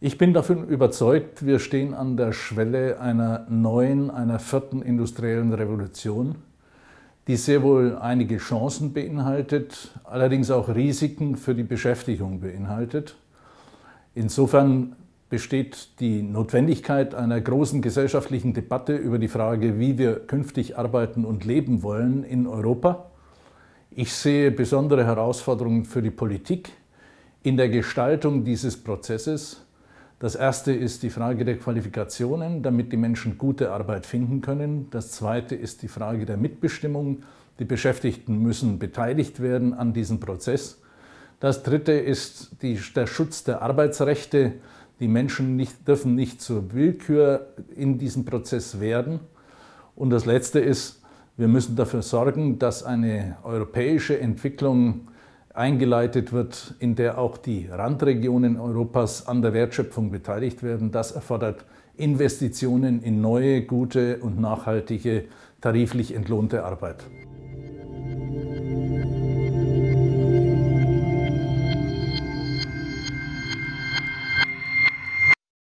Ich bin davon überzeugt, wir stehen an der Schwelle einer neuen, einer vierten industriellen Revolution, die sehr wohl einige Chancen beinhaltet, allerdings auch Risiken für die Beschäftigung beinhaltet. Insofern besteht die Notwendigkeit einer großen gesellschaftlichen Debatte über die Frage, wie wir künftig arbeiten und leben wollen in Europa. Ich sehe besondere Herausforderungen für die Politik in der Gestaltung dieses Prozesses das erste ist die Frage der Qualifikationen, damit die Menschen gute Arbeit finden können. Das zweite ist die Frage der Mitbestimmung. Die Beschäftigten müssen beteiligt werden an diesem Prozess. Das dritte ist die, der Schutz der Arbeitsrechte. Die Menschen nicht, dürfen nicht zur Willkür in diesem Prozess werden. Und das letzte ist, wir müssen dafür sorgen, dass eine europäische Entwicklung eingeleitet wird, in der auch die Randregionen Europas an der Wertschöpfung beteiligt werden. Das erfordert Investitionen in neue, gute und nachhaltige tariflich entlohnte Arbeit.